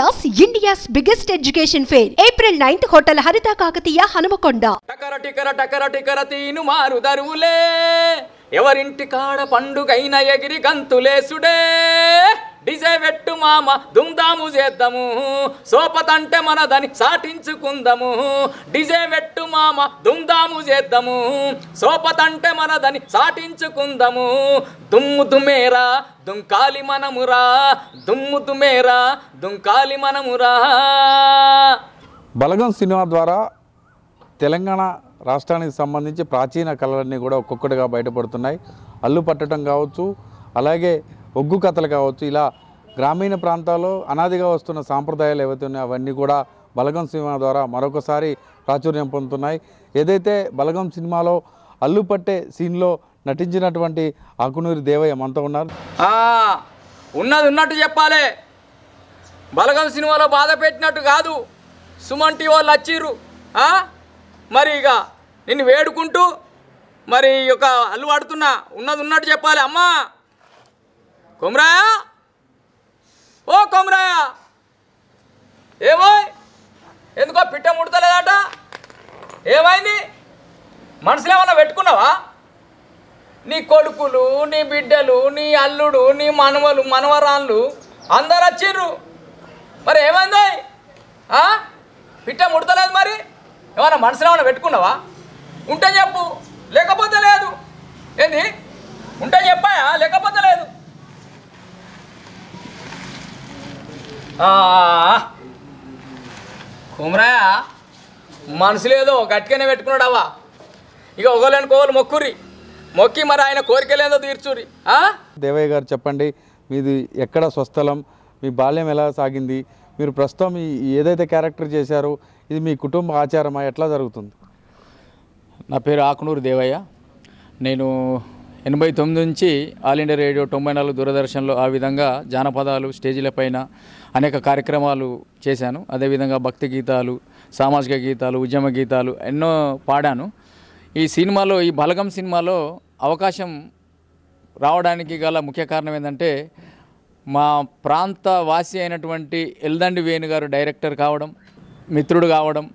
loss India's biggest education fair April ninth hotel Haritha Kakatiya Hanumakonda ಟಕರ ಟಿಕರ ಟಕರ ಟಿಕರ ತೀನು ಎವರಿಂಟಿ ಕಾಡ ಪಂಡು ಕೈ ನಯಗಿರಿ ಗಂತುಲೇ ಸುಡೇ DJ పెట్టు మామ దుందాము చేద్దాము సోపతంటే మనదని సాటించుకుందాము డిజే పెట్టు మామ దుందాము చేద్దాము సోపతంటే మనదని సాటించుకుందాము దుమ్ము దుమేరా దుంకాలి మనమురా దుమ్ము దుమేరా దుంకాలి మనమురా బలగం సినిమా ద్వారా తెలంగాణ రాష్ట్రానికి సంబంధించి ప్రాచీన కళలన్నీ కూడా ఒక్కొక్కటిగా బయటపడుతున్నాయి అల్లు పట్టడం కావచ్చు అలాగే ఒగ్గు కథలు కావచ్చు ఇలా గ్రామీణ ప్రాంతాల్లో అనాదిగా వస్తున్న సాంప్రదాయాలు ఏవైతే ఉన్నాయో అవన్నీ కూడా బలగం సినిమా ద్వారా మరొకసారి ప్రాచుర్యం పొందుతున్నాయి ఏదైతే బలగం సినిమాలో అల్లుపట్టే సీన్లో నటించినటువంటి ఆకునూరి దేవయ్య మనతో ఉన్నారు ఉన్నది ఉన్నట్టు చెప్పాలి బలగం సినిమాలో బాధ పెట్టినట్టు కాదు సుమంటి వాళ్ళు వచ్చిర్రు మరి ఇక నిన్ను వేడుకుంటూ మరి యొక్క అల్లు ఆడుతున్నా ఉన్నది ఉన్నట్టు చెప్పాలి అమ్మా కొమరాయా ఓ కొమరాయా ఏమో ఎందుకో పిట్ట ముడతలేదట ఏమైంది మనసులో ఏమన్నా పెట్టుకున్నావా నీ కొడుకులు నీ బిడ్డలు నీ అల్లుడు నీ మనవలు మనవరాళ్ళు అందరు వచ్చిర్రు మరి ఏమైంది పిట్ట ముడతలేదు మరి ఏమన్నా మనసులో ఏమన్నా పెట్టుకున్నావా ఉంటే చెప్పు లేకపోతే లేదు ఏంది ఉంటే చెప్పాయా లేకపోతే లేదు కుమరాయ మనసు లేదో గట్టిగానే పెట్టుకున్నాడవా ఇక ఒకలేని కోవలు మొక్కురి మొక్కి మరి ఆయన కోరికలేదో తీర్చురి దేవయ్య గారు చెప్పండి మీది ఎక్కడ స్వస్థలం మీ బాల్యం ఎలా సాగింది మీరు ప్రస్తుతం ఏదైతే క్యారెక్టర్ చేశారో ఇది మీ కుటుంబ ఆచారమా ఎట్లా జరుగుతుంది నా పేరు ఆకునూరు దేవయ్య నేను ఎనభై తొమ్మిది నుంచి ఆల్ ఇండియా రేడియో తొంభై నాలుగు దూరదర్శన్లో ఆ విధంగా జానపదాలు స్టేజీలపైన అనేక కార్యక్రమాలు చేశాను అదేవిధంగా భక్తి గీతాలు సామాజిక గీతాలు ఉద్యమ గీతాలు ఎన్నో పాడాను ఈ సినిమాలో ఈ బలగం సినిమాలో అవకాశం రావడానికి గల ముఖ్య కారణం ఏంటంటే మా ప్రాంత వాసి అయినటువంటి ఎల్దండి వేణుగారు డైరెక్టర్ కావడం మిత్రుడు కావడం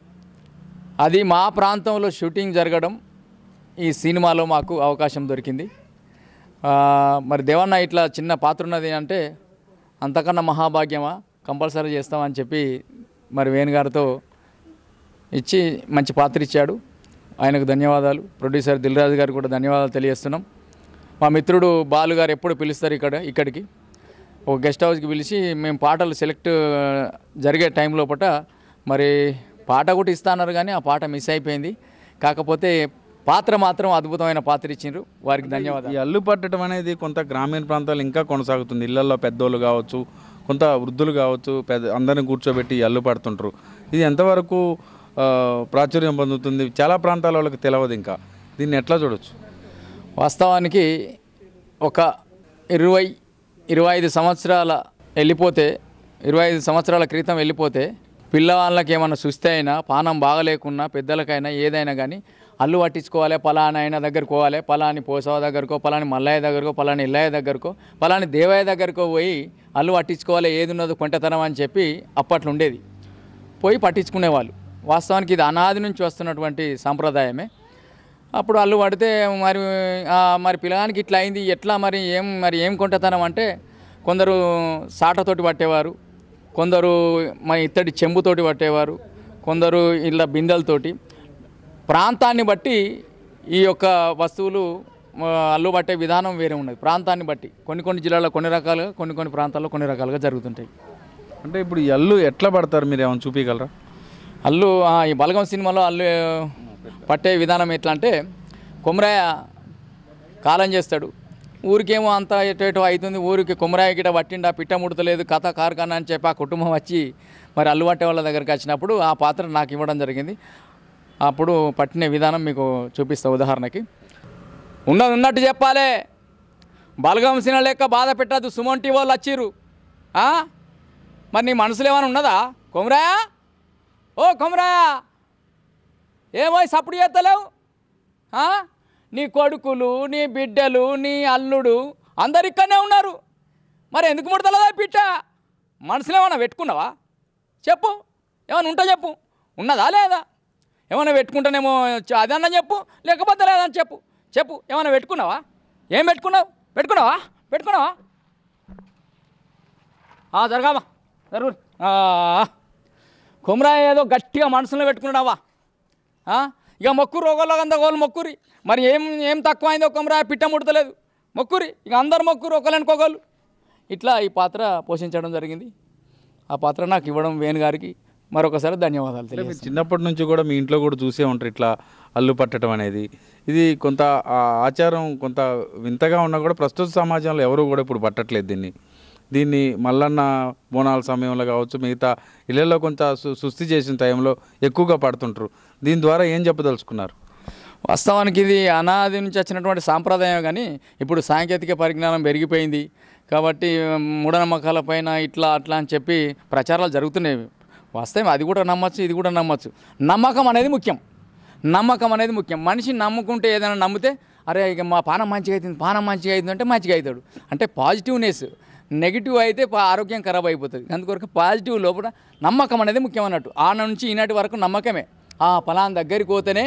అది మా ప్రాంతంలో షూటింగ్ జరగడం ఈ సినిమాలో మాకు అవకాశం దొరికింది మరి దేవన్న ఇట్లా చిన్న పాత్ర ఉన్నది అంటే అంతకన్నా మహాభాగ్యమా కంపల్సరీ చేస్తామని చెప్పి మరి వేణుగారితో ఇచ్చి మంచి పాత్ర ఇచ్చాడు ఆయనకు ధన్యవాదాలు ప్రొడ్యూసర్ దిల్రాజు గారు కూడా ధన్యవాదాలు తెలియజేస్తున్నాం మా మిత్రుడు బాలు గారు ఎప్పుడు పిలుస్తారు ఇక్కడ ఇక్కడికి ఒక గెస్ట్ హౌస్కి పిలిచి మేము పాటలు సెలెక్ట్ జరిగే టైంలో పట మరి పాట కూడా ఇస్తా అన్నారు కానీ ఆ పాట మిస్ అయిపోయింది కాకపోతే పాత్ర మాత్రం అద్భుతమైన పాత్ర ఇచ్చిండ్రు వారికి ధన్యవాదాలు ఈ అల్లు పట్టడం అనేది కొంత గ్రామీణ ప్రాంతాలు ఇంకా కొనసాగుతుంది ఇళ్లలో పెద్దోళ్ళు కావచ్చు కొంత వృద్ధులు కావచ్చు పెద్ద అందరిని కూర్చోబెట్టి అల్లు పడుతుంటారు ఇది ఎంతవరకు ప్రాచుర్యం పొందుతుంది చాలా ప్రాంతాల వాళ్ళకి తెలియదు ఇంకా దీన్ని ఎట్లా చూడొచ్చు వాస్తవానికి ఒక ఇరవై ఇరవై ఐదు సంవత్సరాల వెళ్ళిపోతే ఇరవై ఐదు సంవత్సరాల క్రితం వెళ్ళిపోతే పిల్లవాళ్ళకి ఏమైనా సుస్థి అయినా పానం బాగలేకున్నా పెద్దలకైనా ఏదైనా కానీ అల్లు పట్టించుకోవాలి పలానా ఆయన దగ్గరకు పోవాలి పలాని పోసవ దగ్గరకో పలాని మల్లయ్య దగ్గరకో పలాని ఇల్లయ్య దగ్గరకో పలాని దేవయ్య దగ్గరకో పోయి అల్లు పట్టించుకోవాలి ఏది ఉన్నదో కొంటతనం అని చెప్పి అప్పట్లో ఉండేది పోయి పట్టించుకునేవాళ్ళు వాస్తవానికి ఇది అనాది నుంచి వస్తున్నటువంటి సాంప్రదాయమే అప్పుడు అల్లు పడితే మరి మరి పిల్లగానికి ఇట్లా అయింది ఎట్లా మరి ఏం మరి ఏం కొంటతనం అంటే కొందరు సాటతోటి పట్టేవారు కొందరు మరి ఇత్తడి చెంబుతోటి పట్టేవారు కొందరు ఇలా బిందెలతోటి ప్రాంతాన్ని బట్టి ఈ యొక్క వస్తువులు అల్లుబట్టే విధానం వేరే ఉన్నది ప్రాంతాన్ని బట్టి కొన్ని కొన్ని జిల్లాల్లో కొన్ని రకాలుగా కొన్ని కొన్ని ప్రాంతాల్లో కొన్ని రకాలుగా జరుగుతుంటాయి అంటే ఇప్పుడు ఈ అల్లు ఎట్లా పడతారు మీరు ఏమైనా చూపించగలరా అల్లు ఈ బలగం సినిమాలో అల్లు పట్టే విధానం ఎట్లా అంటే కొమరాయ కాలం చేస్తాడు ఊరికేమో అంత ఎటు అవుతుంది ఊరికి కొమరాయ గిట పట్టిండా పిట్ట ముడతలేదు కథ కార్ఖానా అని చెప్పి ఆ కుటుంబం వచ్చి మరి పట్టే వాళ్ళ దగ్గరికి వచ్చినప్పుడు ఆ పాత్ర నాకు ఇవ్వడం జరిగింది అప్పుడు పట్టిన విధానం మీకు చూపిస్తా ఉదాహరణకి ఉన్నది ఉన్నట్టు చెప్పాలే సినిమా లెక్క బాధ పెట్టద్దు సుమంటి వాళ్ళు వచ్చిర్రు మరి నీ మనసులో ఏమైనా ఉన్నదా కొమరాయా ఓ కొమరాయా ఏమో సపోర్ట్ చేస్తలేవు నీ కొడుకులు నీ బిడ్డలు నీ అల్లుడు అందరు ఇక్కడనే ఉన్నారు మరి ఎందుకు ముడతలేదా పిట్ట మనసులో ఏమైనా పెట్టుకున్నావా చెప్పు ఏమైనా ఉంటా చెప్పు ఉన్నదా లేదా ఏమైనా పెట్టుకుంటానేమో అదన్నా చెప్పు లేకపోతే లేదని చెప్పు చెప్పు ఏమైనా పెట్టుకున్నావా ఏం పెట్టుకున్నావు పెట్టుకున్నావా పెట్టుకున్నావా జరగామా జరుగు కుమ్రా ఏదో గట్టిగా మనసులో పెట్టుకున్నావా ఇక మొక్కురు రోగంలో అంత గోలు మొక్కురి మరి ఏం ఏం తక్కువ అయిందో కుమ్రా పిట్ట ముడతలేదు మొక్కురి ఇక అందరు మొక్కురు ఒకళ్ళనుకోగోలు ఇట్లా ఈ పాత్ర పోషించడం జరిగింది ఆ పాత్ర నాకు ఇవ్వడం వేణుగారికి మరొకసారి ధన్యవాదాలు తెలియదు చిన్నప్పటి నుంచి కూడా మీ ఇంట్లో కూడా చూసే ఉంటారు ఇట్లా అల్లు పట్టడం అనేది ఇది కొంత ఆచారం కొంత వింతగా ఉన్నా కూడా ప్రస్తుత సమాజంలో ఎవరు కూడా ఇప్పుడు పట్టట్లేదు దీన్ని దీన్ని మల్లన్న బోనాల సమయంలో కావచ్చు మిగతా ఇళ్లలో కొంత సుస్థి చేసిన టైంలో ఎక్కువగా పడుతుంటారు దీని ద్వారా ఏం చెప్పదలుచుకున్నారు వాస్తవానికి ఇది అనాది నుంచి వచ్చినటువంటి సాంప్రదాయం కానీ ఇప్పుడు సాంకేతిక పరిజ్ఞానం పెరిగిపోయింది కాబట్టి మూఢనమ్మకాల పైన ఇట్లా అట్లా అని చెప్పి ప్రచారాలు జరుగుతున్నాయి వాస్తవం అది కూడా నమ్మచ్చు ఇది కూడా నమ్మచ్చు నమ్మకం అనేది ముఖ్యం నమ్మకం అనేది ముఖ్యం మనిషి నమ్ముకుంటే ఏదైనా నమ్మితే అరే ఇక మా పానం మంచిగా అవుతుంది పానం మంచిగా అవుతుంది అంటే మంచిగా అవుతాడు అంటే పాజిటివ్నెస్ నెగిటివ్ అయితే ఆరోగ్యం ఖరాబ్ అయిపోతుంది అందుకొరకు పాజిటివ్ లోపల నమ్మకం అనేది ముఖ్యమన్నట్టు ఆ నుంచి ఈనాటి వరకు నమ్మకమే ఆ ఫలాని దగ్గరికి పోతేనే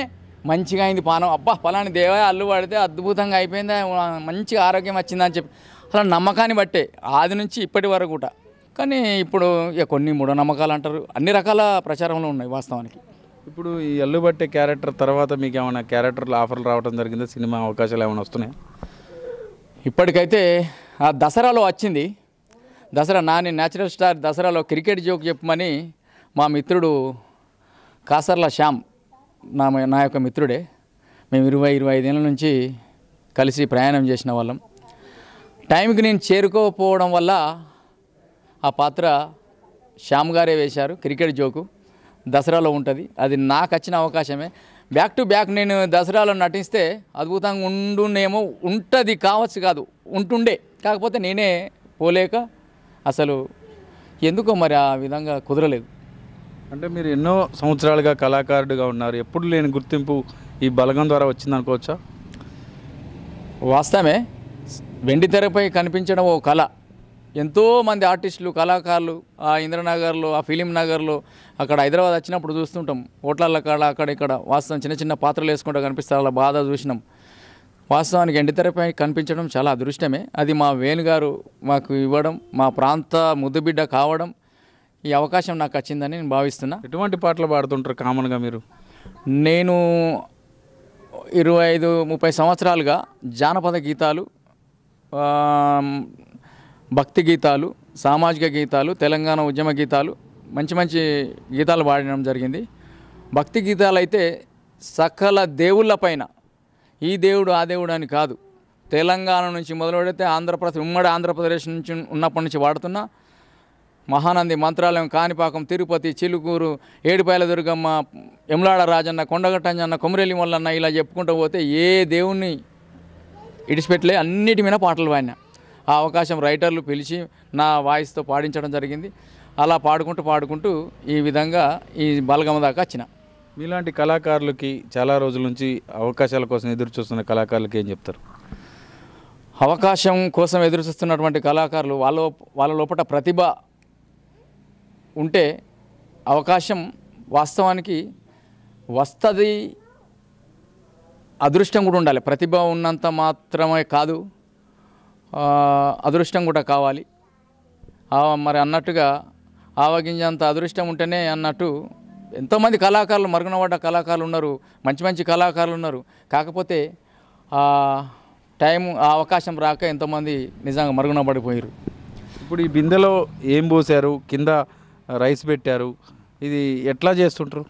మంచిగా అయింది పానం అబ్బా పలాని దేవాయ అల్లు పడితే అద్భుతంగా అయిపోయిందా మంచిగా ఆరోగ్యం వచ్చిందని చెప్పి అలా నమ్మకాన్ని బట్టే ఆది నుంచి ఇప్పటి వరకు కూడా కానీ ఇప్పుడు ఇక కొన్ని మూఢనమ్మకాలు అంటారు అన్ని రకాల ప్రచారంలో ఉన్నాయి వాస్తవానికి ఇప్పుడు ఈ అల్లుబట్టే క్యారెక్టర్ తర్వాత మీకు ఏమైనా క్యారెక్టర్లు ఆఫర్లు రావడం జరిగిందా సినిమా అవకాశాలు ఏమైనా వస్తున్నాయి ఇప్పటికైతే ఆ దసరాలో వచ్చింది దసరా నాని న్యాచురల్ స్టార్ దసరాలో క్రికెట్ జోక్ చెప్పమని మా మిత్రుడు కాసర్ల శ్యామ్ నా నా యొక్క మిత్రుడే మేము ఇరవై ఇరవై ఐదేళ్ళ నుంచి కలిసి ప్రయాణం చేసిన వాళ్ళం టైంకి నేను చేరుకోకపోవడం వల్ల ఆ పాత్ర శ్యామ్ గారే వేశారు క్రికెట్ జోకు దసరాలో ఉంటుంది అది నాకు వచ్చిన అవకాశమే బ్యాక్ టు బ్యాక్ నేను దసరాలో నటిస్తే అద్భుతంగా ఉండునేమో ఉంటుంది కావచ్చు కాదు ఉంటుండే కాకపోతే నేనే పోలేక అసలు ఎందుకో మరి ఆ విధంగా కుదరలేదు అంటే మీరు ఎన్నో సంవత్సరాలుగా కళాకారుడిగా ఉన్నారు ఎప్పుడు లేని గుర్తింపు ఈ బలగం ద్వారా వచ్చింది అనుకోవచ్చా వాస్తవమే వెండి తెరపై కనిపించడం ఓ కళ ఎంతోమంది ఆర్టిస్టులు కళాకారులు ఆ ఇంద్రనగర్లో ఆ ఫిలిం నగర్లో అక్కడ హైదరాబాద్ వచ్చినప్పుడు చూస్తుంటాం హోటళ్ళ కాడ అక్కడ ఇక్కడ వాస్తవం చిన్న చిన్న పాత్రలు వేసుకుంటూ కనిపిస్తారు అలా బాధ చూసినాం వాస్తవానికి ఎండితెరపై కనిపించడం చాలా అదృష్టమే అది మా వేణుగారు మాకు ఇవ్వడం మా ప్రాంత ముద్దుబిడ్డ కావడం ఈ అవకాశం నాకు వచ్చిందని నేను భావిస్తున్నా ఎటువంటి పాటలు పాడుతుంటారు కామన్గా మీరు నేను ఇరవై ఐదు ముప్పై సంవత్సరాలుగా జానపద గీతాలు భక్తి గీతాలు సామాజిక గీతాలు తెలంగాణ ఉద్యమ గీతాలు మంచి మంచి గీతాలు పాడడం జరిగింది భక్తి గీతాలు అయితే సకల పైన ఈ దేవుడు ఆ దేవుడు అని కాదు తెలంగాణ నుంచి మొదలుపెడితే ఆంధ్రప్రదేశ్ ఉమ్మడి ఆంధ్రప్రదేశ్ నుంచి ఉన్నప్పటి నుంచి వాడుతున్న మహానంది మంత్రాలయం కాణిపాకం తిరుపతి చిలుకూరు ఏడుపాయల దుర్గమ్మ ఎమ్లాడ రాజన్న కొండగట్టంజన్న కొమరేలి మొల్లన్న ఇలా చెప్పుకుంటూ పోతే ఏ దేవుణ్ణి ఇడిచిపెట్టలే అన్నిటి మీద పాటలు పాడినా ఆ అవకాశం రైటర్లు పిలిచి నా వాయిస్తో పాడించడం జరిగింది అలా పాడుకుంటూ పాడుకుంటూ ఈ విధంగా ఈ బలగమ దాకా వచ్చిన మీలాంటి కళాకారులకి చాలా రోజుల నుంచి అవకాశాల కోసం ఎదురు చూస్తున్న కళాకారులకి ఏం చెప్తారు అవకాశం కోసం ఎదురు చూస్తున్నటువంటి కళాకారులు వాళ్ళ వాళ్ళ లోపల ప్రతిభ ఉంటే అవకాశం వాస్తవానికి వస్తుంది అదృష్టం కూడా ఉండాలి ప్రతిభ ఉన్నంత మాత్రమే కాదు అదృష్టం కూడా కావాలి మరి అన్నట్టుగా ఆవగింజ అంత అదృష్టం ఉంటేనే అన్నట్టు ఎంతోమంది కళాకారులు మరుగునబడ్డ కళాకారులు ఉన్నారు మంచి మంచి కళాకారులు ఉన్నారు కాకపోతే టైం ఆ అవకాశం రాక ఎంతోమంది నిజంగా మరుగునబడిపోయారు ఇప్పుడు ఈ బిందెలో ఏం పోసారు కింద రైస్ పెట్టారు ఇది ఎట్లా చేస్తుంటారు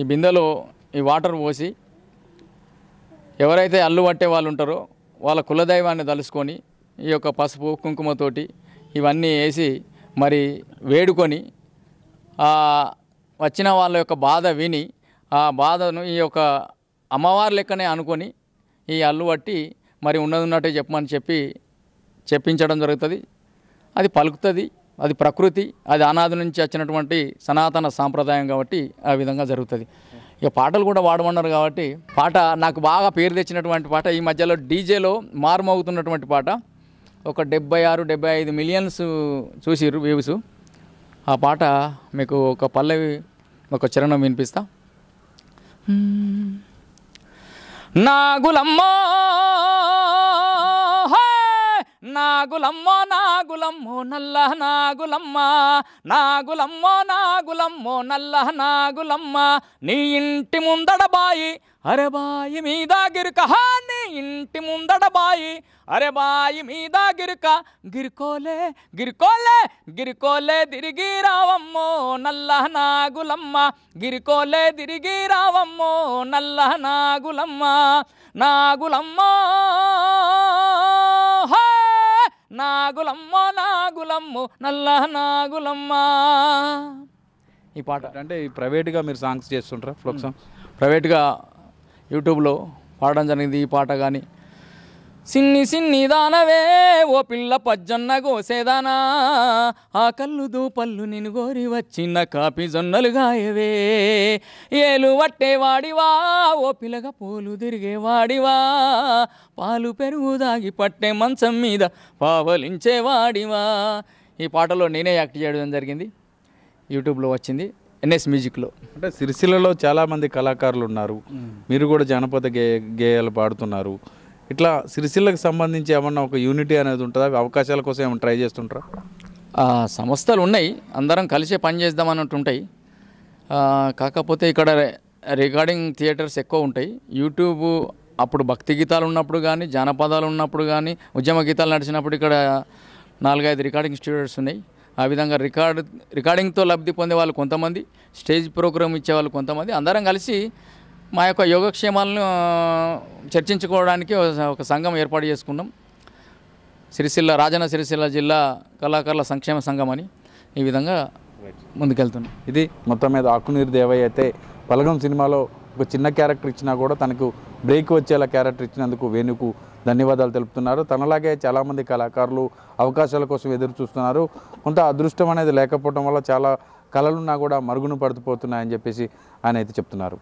ఈ బిందెలో ఈ వాటర్ పోసి ఎవరైతే అల్లు పట్టే వాళ్ళు ఉంటారో వాళ్ళ కులదైవాన్ని తలుసుకొని ఈ యొక్క పసుపు కుంకుమతోటి ఇవన్నీ వేసి మరి వేడుకొని వచ్చిన వాళ్ళ యొక్క బాధ విని ఆ బాధను ఈ యొక్క అమ్మవారి లెక్కనే అనుకొని ఈ అల్లు పట్టి మరి ఉన్నది ఉన్నట్టే చెప్పమని చెప్పి చెప్పించడం జరుగుతుంది అది పలుకుతుంది అది ప్రకృతి అది అనాది నుంచి వచ్చినటువంటి సనాతన సాంప్రదాయం కాబట్టి ఆ విధంగా జరుగుతుంది ఇక పాటలు కూడా వాడమన్నారు కాబట్టి పాట నాకు బాగా పేరు తెచ్చినటువంటి పాట ఈ మధ్యలో డీజేలో మారుమవుతున్నటువంటి పాట ఒక డెబ్బై ఆరు డెబ్బై ఐదు మిలియన్స్ చూసిరు వ్యూస్ ఆ పాట మీకు ఒక పల్లవి ఒక చరణం వినిపిస్తా నాగులమ్మో నాగులమ్మ నాగులమ్మో నల్ల నాగులమ్మ నాగులమ్మో నాగులమ్మో నల్ల నాగులమ్మ నీ ఇంటి ముందడ బాయి అరే బాయి మీ గిరుక నీ ఇంటి ముందడ బాయి అరే బాయి మీ గిరుక గిరికోలే గిరికోలే గిరికోలే తిరిగి రావమ్మో నల్ల నాగులమ్మ గిరికోలే తిరిగి రావమ్మో నల్ల నాగులమ్మ నాగులమ్మ హా నాగులమ్మ నాగులమ్ము నల్ల నాగులమ్మ ఈ పాట అంటే ప్రైవేట్గా మీరు సాంగ్స్ చేస్తుంటారా ఫ్లోక్ సాంగ్స్ ప్రైవేట్గా యూట్యూబ్లో పాడడం జరిగింది ఈ పాట కానీ సిన్ని సిన్ని దానవే ఓ పిల్ల పజ్జొన్న గోసేదానా ఆ కల్లు దూపల్లు నేను గోరి వచ్చిన కాపి జొన్నలు గాయవే ఏలు వాడివా ఓ పిల్లగ పూలు తిరిగేవాడివా పాలు పెరుగు దాగి పట్టే మంచం మీద పావలించేవాడివా ఈ పాటలో నేనే యాక్ట్ చేయడం జరిగింది యూట్యూబ్లో వచ్చింది ఎన్ఎస్ మ్యూజిక్లో అంటే సిరిసిల్లలో చాలామంది కళాకారులు ఉన్నారు మీరు కూడా జానపద గే గేయాలు పాడుతున్నారు ఇట్లా సిరిసిల్లకు సంబంధించి ఏమన్నా ఒక యూనిటీ అనేది ఉంటుందా అవకాశాల కోసం ఏమైనా ట్రై చేస్తుంటారా సంస్థలు ఉన్నాయి అందరం కలిసే పని చేద్దాం అన్నట్టు ఉంటాయి కాకపోతే ఇక్కడ రికార్డింగ్ థియేటర్స్ ఎక్కువ ఉంటాయి యూట్యూబ్ అప్పుడు భక్తి గీతాలు ఉన్నప్పుడు కానీ జానపదాలు ఉన్నప్పుడు కానీ ఉద్యమ గీతాలు నడిచినప్పుడు ఇక్కడ నాలుగైదు రికార్డింగ్ స్టూడియోస్ ఉన్నాయి ఆ విధంగా రికార్డ్ రికార్డింగ్తో లబ్ధి పొందే వాళ్ళు కొంతమంది స్టేజ్ ప్రోగ్రామ్ ఇచ్చేవాళ్ళు కొంతమంది అందరం కలిసి మా యొక్క యోగక్షేమాలను చర్చించుకోవడానికి ఒక సంఘం ఏర్పాటు చేసుకున్నాం సిరిసిల్ల రాజన్న సిరిసిల్ల జిల్లా కళాకారుల సంక్షేమ సంఘం అని ఈ విధంగా ముందుకెళ్తున్నాం ఇది మొత్తం మీద ఆకునీరు దేవయ్య అయితే పలగం సినిమాలో ఒక చిన్న క్యారెక్టర్ ఇచ్చినా కూడా తనకు బ్రేక్ వచ్చేలా క్యారెక్టర్ ఇచ్చినందుకు వేణుకు ధన్యవాదాలు తెలుపుతున్నారు తనలాగే చాలామంది కళాకారులు అవకాశాల కోసం ఎదురు చూస్తున్నారు కొంత అదృష్టం అనేది లేకపోవడం వల్ల చాలా కళలున్నా కూడా మరుగును పడుతుపోతున్నాయని చెప్పేసి ఆయన అయితే చెప్తున్నారు